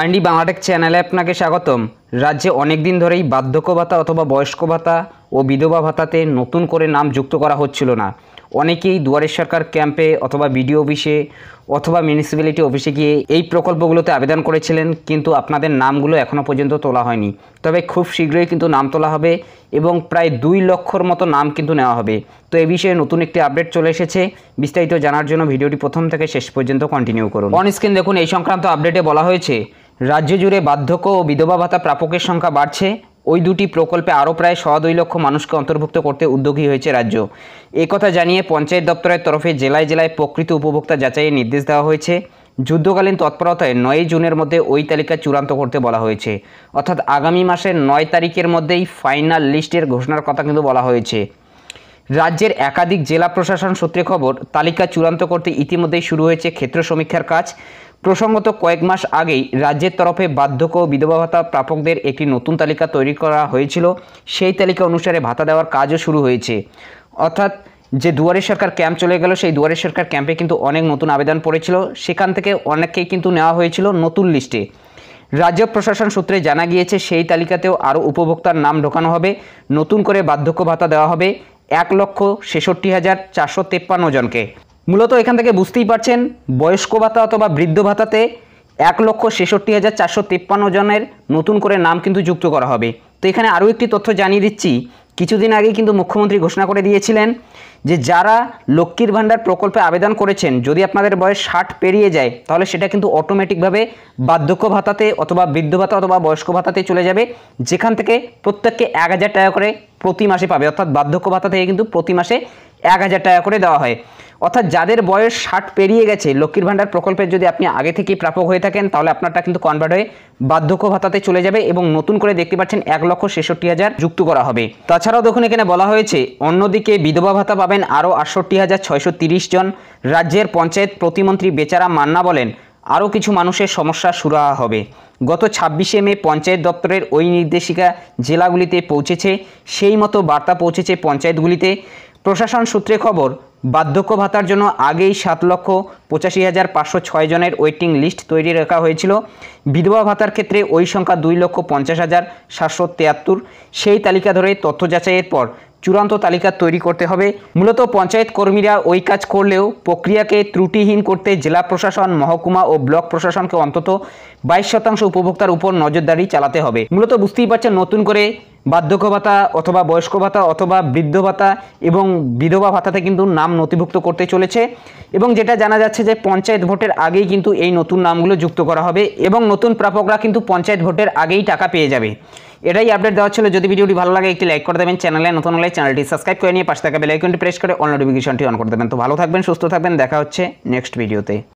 আইনডি বাংলাটেক চ্যানেলে আপনাকে স্বাগতম রাজ্যে অনেক দিন ধরেই বার্ধক্য ভাতা অথবা বয়স্ক ভাতা ও বিধবা ভাতাতে নতুন করে নাম যুক্ত করা হচ্ছিল না অনেকেই দুয়ারের সরকার ক্যাম্পে অথবা বিডিও অফিসে অথবা মিউনিসিপ্যালিটি অফিসে গিয়ে এই প্রকল্পগুলোতে আবেদন করেছিলেন কিন্তু আপনাদের নামগুলো এখনও পর্যন্ত তোলা হয়নি তবে খুব শীঘ্রই কিন্তু নাম তোলা হবে এবং প্রায় দুই লক্ষর মতো নাম কিন্তু নেওয়া হবে তো এ বিষয়ে নতুন একটি আপডেট চলে এসেছে বিস্তারিত জানার জন্য ভিডিওটি প্রথম থেকে শেষ পর্যন্ত কন্টিনিউ করুন অন স্ক্রিন দেখুন এই সংক্রান্ত আপডেটে বলা হয়েছে রাজ্য জুড়ে বার্ধক্য ও বিধবা ভাতা প্রাপকের সংখ্যা বাড়ছে ওই দুটি প্রকল্পে আরও প্রায় সওয়া দুই লক্ষ মানুষকে অন্তর্ভুক্ত করতে উদ্যোগী হয়েছে রাজ্য একথা জানিয়ে পঞ্চায়েত দপ্তরের তরফে জেলায় জেলায় প্রকৃত উপভোক্তা যাচাইয়ের নির্দেশ দেওয়া হয়েছে যুদ্ধকালীন তৎপরতায় নয়ই জুনের মধ্যে ওই তালিকা চূড়ান্ত করতে বলা হয়েছে অর্থাৎ আগামী মাসের নয় তারিখের মধ্যেই ফাইনাল লিস্টের ঘোষণার কথা কিন্তু বলা হয়েছে রাজ্যের একাধিক জেলা প্রশাসন সূত্রে খবর তালিকা চূড়ান্ত করতে ইতিমধ্যেই শুরু হয়েছে ক্ষেত্র সমীক্ষার কাজ প্রসঙ্গত কয়েক মাস আগেই রাজ্যের তরফে বার্ধক্য বিধবা ভাতা প্রাপকদের একটি নতুন তালিকা তৈরি করা হয়েছিল সেই তালিকা অনুসারে ভাতা দেওয়ার কাজও শুরু হয়েছে অর্থাৎ যে দুয়ারে সরকার ক্যাম্প চলে গেল সেই দুয়ারে সরকার ক্যাম্পে কিন্তু অনেক নতুন আবেদন পড়েছিল সেখান থেকে অনেককেই কিন্তু নেওয়া হয়েছিল নতুন লিস্টে রাজ্য প্রশাসন সূত্রে জানা গিয়েছে সেই তালিকাতেও আরও উপভোক্তার নাম ঢোকানো হবে নতুন করে বার্ধক্য ভাতা দেওয়া হবে এক লক্ষ ছেষট্টি হাজার চারশো তেপ্পান্ন জনকে মূলত এখান থেকে বুঝতেই পারছেন বয়স্ক ভাতা অথবা বৃদ্ধ ভাতাতে এক লক্ষ ছেষট্টি হাজার চারশো তেপ্পান্ন জনের নতুন করে নাম কিন্তু যুক্ত করা হবে তো এখানে আরও একটি তথ্য জানিয়ে দিচ্ছি কিছুদিন আগে কিন্তু মুখ্যমন্ত্রী ঘোষণা করে দিয়েছিলেন যে যারা লক্ষ্মীর ভাণ্ডার প্রকল্পে আবেদন করেছেন যদি আপনাদের বয়স ষাট পেরিয়ে যায় তাহলে সেটা কিন্তু অটোমেটিকভাবে বার্ধক্য ভাতাতে অথবা বৃদ্ধ ভাতা অথবা বয়স্ক ভাতাতে চলে যাবে যেখান থেকে প্রত্যেককে এক হাজার টাকা করে প্রতি মাসে পাবে অর্থাৎ বার্ধক্য ভাতা থেকে কিন্তু প্রতি মাসে এক হাজার টাকা করে দেওয়া হয় অর্থাৎ যাদের বয়স ষাট পেরিয়ে গেছে লক্ষ্মীর ভাণ্ডার প্রকল্পের যদি আপনি আগে থেকেই প্রাপক হয়ে থাকেন তাহলে আপনারটা কিন্তু কনভার্ট হয়ে বার্ধক্য ভাতাতে চলে যাবে এবং নতুন করে দেখতে পাচ্ছেন এক লক্ষ ছেষট্টি হাজার যুক্ত করা হবে তাছাড়াও দেখুন এখানে বলা হয়েছে অন্যদিকে বিধবা ভাতা পাবেন আরও আটষট্টি হাজার ছয়শো তিরিশ জন রাজ্যের পঞ্চায়েত প্রতিমন্ত্রী বেচারা মান্না বলেন আরও কিছু মানুষের সমস্যা সুরাহা হবে গত ছাব্বিশে মে পঞ্চায়েত দপ্তরের ওই নির্দেশিকা জেলাগুলিতে পৌঁছেছে সেই মতো বার্তা পৌঁছেছে পঞ্চায়েতগুলিতে প্রশাসন সূত্রে খবর বার্ধক্য ভাতার জন্য আগেই সাত লক্ষ পঁচাশি হাজার পাঁচশো ছয় জনের ওয়েটিং লিস্ট তৈরি রাখা হয়েছিল বিধবা ভাতার ক্ষেত্রে ওই সংখ্যা দুই লক্ষ পঞ্চাশ হাজার সাতশো তিয়াত্তর সেই তালিকা ধরে তথ্য যাচাইয়ের পর চূড়ান্ত তালিকা তৈরি করতে হবে মূলত পঞ্চায়েত কর্মীরা ওই কাজ করলেও প্রক্রিয়াকে ত্রুটিহীন করতে জেলা প্রশাসন মহকুমা ও ব্লক প্রশাসনকে অন্তত বাইশ শতাংশ উপভোক্তার উপর নজরদারি চালাতে হবে মূলত বুঝতেই পারছেন নতুন করে বার্ধক্য ভাতা অথবা বয়স্ক ভাতা অথবা বৃদ্ধ ভাতা এবং বিধবা ভাতাতে কিন্তু নাম নথিভুক্ত করতে চলেছে এবং যেটা জানা যাচ্ছে যে পঞ্চায়েত ভোটের আগেই কিন্তু এই নতুন নামগুলো যুক্ত করা হবে এবং নতুন প্রাপকরা কিন্তু পঞ্চায়েত ভোটের আগেই টাকা পেয়ে যাবে এটাই আপডেট দেওয়া ছিল যদি ভিডিওটি ভালো লাগে একটি লাইক করে দেবেন চ্যানেলে নতুন হলে চ্যানেলটি সাবস্ক্রাইব করে নিয়ে পাশে থাকা বেলাইকনটি প্রেস করে অল নোটিফিকেশনটি অন করে দেবেন তো ভালো থাকবেন সুস্থ থাকবেন দেখা হচ্ছে নেক্সট ভিডিওতে